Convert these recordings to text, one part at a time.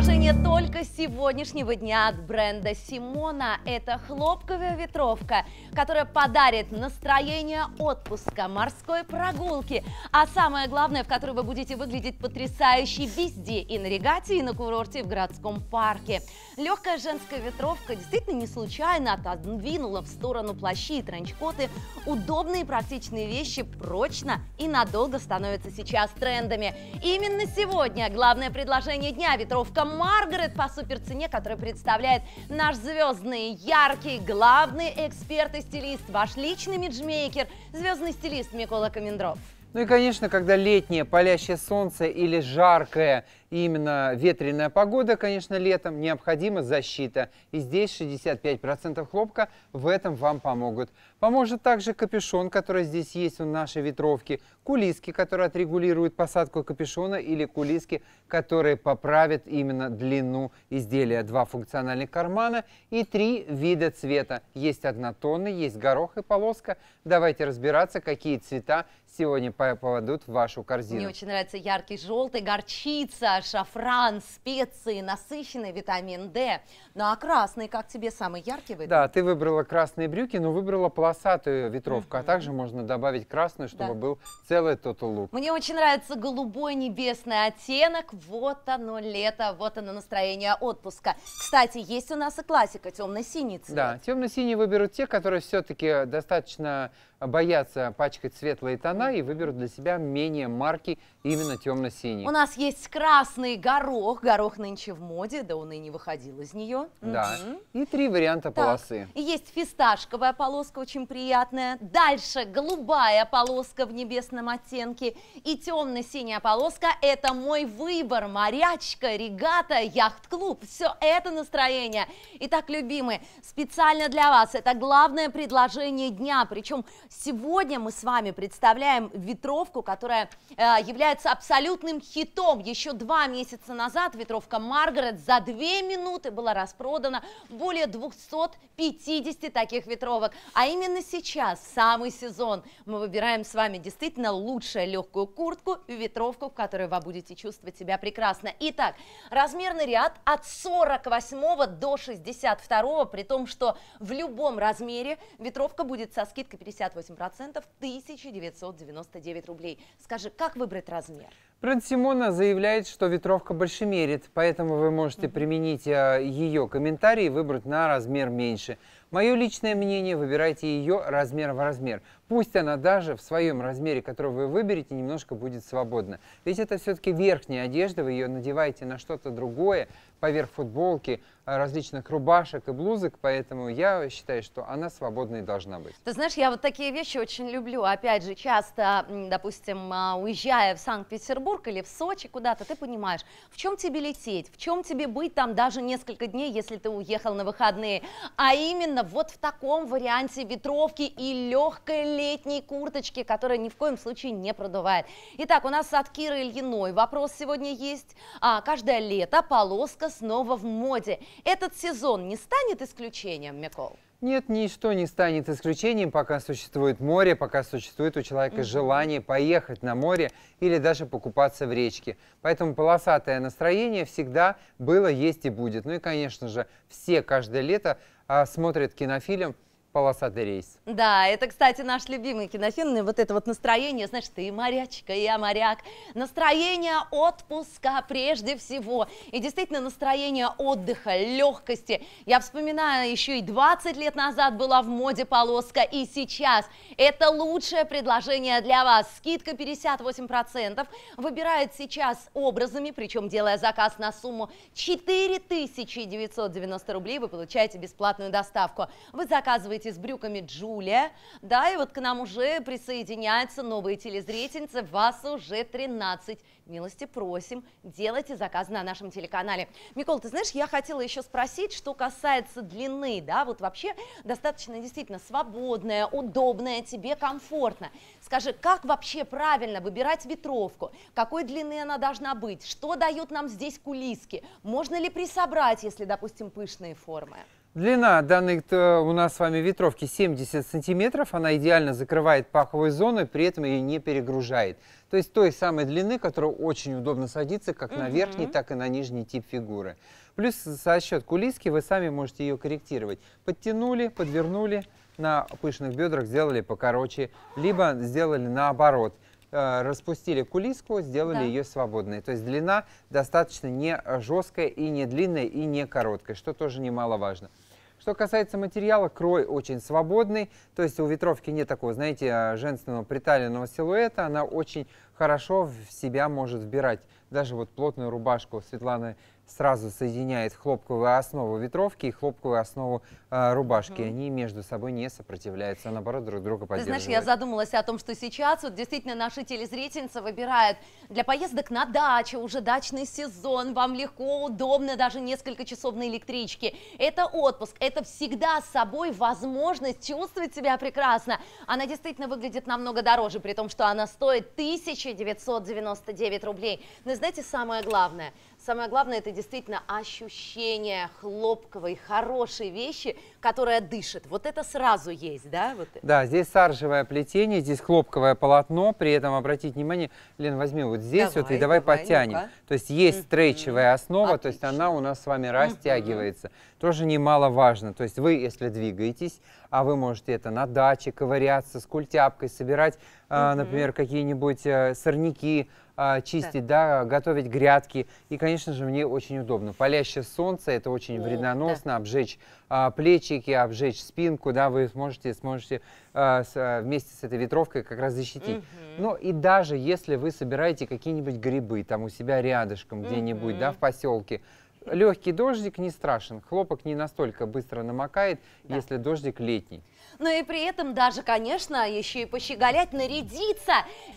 предложение только сегодняшнего дня от бренда Симона. Это хлопковая ветровка, которая подарит настроение отпуска, морской прогулки, а самое главное, в которой вы будете выглядеть потрясающе везде, и на регате, и на курорте, и в городском парке. Легкая женская ветровка действительно не случайно отодвинула в сторону плащи и транчкоты. Удобные и практичные вещи прочно и надолго становятся сейчас трендами. Именно сегодня главное предложение дня – ветровка Маргарет по суперцене, которая представляет наш звездный, яркий, главный эксперт и стилист, ваш личный миджмейкер, звездный стилист Микола Камендров. Ну и, конечно, когда летнее палящее солнце или жаркое и именно ветреная погода, конечно, летом, необходима защита. И здесь 65% хлопка в этом вам помогут. Поможет также капюшон, который здесь есть у нашей ветровки, кулиски, которые отрегулируют посадку капюшона, или кулиски, которые поправят именно длину изделия. Два функциональных кармана и три вида цвета. Есть однотонный, есть горох и полоска. Давайте разбираться, какие цвета сегодня попадут в вашу корзину. Мне очень нравится яркий желтый, горчица, шафран, специи, насыщенный витамин D. Ну а красный, как тебе самый яркий выбор? Да, ты выбрала красные брюки, но выбрала полосатую ветровку, а также можно добавить красную, чтобы да. был целый тот лук. Мне очень нравится голубой небесный оттенок. Вот оно лето, вот оно настроение отпуска. Кстати, есть у нас и классика, темно-синий цвет. Да, темно-синий выберут те, которые все-таки достаточно боятся пачкать светлые тона и выберут для себя менее марки именно темно-синий. У нас есть красный красный горох. Горох нынче в моде, да он и не выходил из нее. Да. Угу. И три варианта так. полосы. И есть фисташковая полоска, очень приятная. Дальше голубая полоска в небесном оттенке. И темно-синяя полоска – это мой выбор. Морячка, регата, яхт-клуб. Все это настроение. Итак, любимые, специально для вас это главное предложение дня. Причем сегодня мы с вами представляем ветровку, которая э, является абсолютным хитом. Еще два Два месяца назад ветровка Маргарет за две минуты была распродана более 250 таких ветровок. А именно сейчас, самый сезон, мы выбираем с вами действительно лучшую легкую куртку и ветровку, в которой вы будете чувствовать себя прекрасно. Итак, размерный ряд от 48 до 62, при том, что в любом размере ветровка будет со скидкой 58% 1999 рублей. Скажи, как выбрать размер? Брансимона заявляет, что ветровка мерит, поэтому вы можете применить э, ее комментарий и выбрать на размер меньше. Мое личное мнение, выбирайте ее размер в размер. Пусть она даже в своем размере, который вы выберете, немножко будет свободна. Ведь это все-таки верхняя одежда, вы ее надеваете на что-то другое, поверх футболки, Э, различных рубашек и блузок, поэтому я считаю, что она свободной должна быть. Ты знаешь, я вот такие вещи очень люблю. Опять же, часто, допустим, а, уезжая в Санкт-Петербург или в Сочи куда-то, ты понимаешь, в чем тебе лететь, в чем тебе быть там даже несколько дней, если ты уехал на выходные, а именно вот в таком варианте ветровки и легкой летней курточки, которая ни в коем случае не продувает. Итак, у нас от Киры Ильиной вопрос сегодня есть. А, каждое лето полоска снова в моде. Этот сезон не станет исключением, Микол? Нет, ничто не станет исключением, пока существует море, пока существует у человека mm -hmm. желание поехать на море или даже покупаться в речке. Поэтому полосатое настроение всегда было, есть и будет. Ну и, конечно же, все каждое лето а, смотрят кинофильм полосатый рейс. Да, это, кстати, наш любимый кинофильм. Вот это вот настроение, знаешь, ты морячка, я моряк. Настроение отпуска прежде всего. И действительно, настроение отдыха, легкости. Я вспоминаю, еще и 20 лет назад была в моде полоска, и сейчас. Это лучшее предложение для вас. Скидка 58%. Выбирает сейчас образами, причем делая заказ на сумму 4990 рублей, вы получаете бесплатную доставку. Вы заказываете идти с брюками Джулия. Да, и вот к нам уже присоединяются новые телезрительницы. Вас уже 13. Милости просим, делайте заказ на нашем телеканале. Микол, ты знаешь, я хотела еще спросить, что касается длины, да, вот вообще достаточно действительно свободная, удобная, тебе комфортно. Скажи, как вообще правильно выбирать ветровку, какой длины она должна быть, что дают нам здесь кулиски, можно ли присобрать, если, допустим, пышные формы? Длина данной э, у нас с вами ветровки 70 сантиметров. Она идеально закрывает паховую зону при этом ее не перегружает. То есть той самой длины, которая очень удобно садится как угу. на верхний, так и на нижний тип фигуры. Плюс за счет кулиски вы сами можете ее корректировать. Подтянули, подвернули, на пышных бедрах сделали покороче, либо сделали наоборот – Э, распустили кулиску, сделали да. ее свободной. То есть длина достаточно не жесткая и не длинная и не короткая, что тоже немаловажно. Что касается материала, крой очень свободный, то есть у ветровки нет такого, знаете, э, женственного приталенного силуэта, она очень хорошо в себя может вбирать даже вот плотную рубашку Светланы сразу соединяет хлопковую основу ветровки и хлопковую основу э, рубашки. Угу. Они между собой не сопротивляются, а наоборот друг друга поддерживают. Ты знаешь, я задумалась о том, что сейчас вот действительно наши телезрительницы выбирают для поездок на дачу, уже дачный сезон, вам легко, удобно, даже несколько часов на электричке. Это отпуск, это всегда с собой возможность чувствовать себя прекрасно. Она действительно выглядит намного дороже, при том, что она стоит 1999 рублей. Но знаете, самое главное, Самое главное, это действительно ощущение хлопковой, хорошей вещи, которая дышит. Вот это сразу есть, да? Вот. Да, здесь саржевое плетение, здесь хлопковое полотно. При этом, обратите внимание, Лен, возьми вот здесь давай, вот и давай, давай потянем. Ну -ка. то есть есть стрейчевая основа, Отлично. то есть она у нас с вами растягивается. Mm -hmm тоже немаловажно. То есть вы, если двигаетесь, а вы можете это на даче ковыряться с культяпкой, собирать, mm-hmm. например, какие-нибудь э, сорняки, а, чистить, да. да, готовить грядки. И, конечно же, мне очень удобно. Палящее солнце, это очень mm-hmm. вредноносно, обжечь а, плечики, обжечь спинку, да, вы сможете, сможете вместе с этой ветровкой как раз защитить. Mm-hmm. Но ну и даже если вы собираете какие-нибудь грибы там у себя рядышком mm-hmm. где-нибудь, да, в поселке, Легкий дождик не страшен, хлопок не настолько быстро намокает, да. если дождик летний но ну и при этом даже, конечно, еще и пощеголять, нарядиться.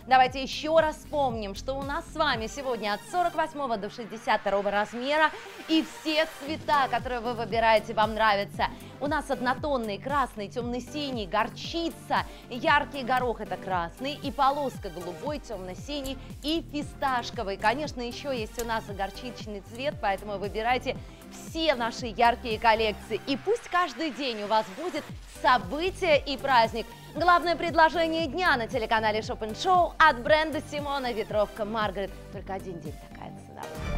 Давайте еще раз вспомним, что у нас с вами сегодня от 48 до 62 размера и все цвета, которые вы выбираете, вам нравятся. У нас однотонный, красный, темно-синий, горчица, яркий горох – это красный, и полоска голубой, темно-синий и фисташковый. Конечно, еще есть у нас и горчичный цвет, поэтому выбирайте все наши яркие коллекции. И пусть каждый день у вас будет событие и праздник. Главное предложение дня на телеканале Шопен Шоу от бренда Симона Ветровка Маргарет. Только один день такая цена.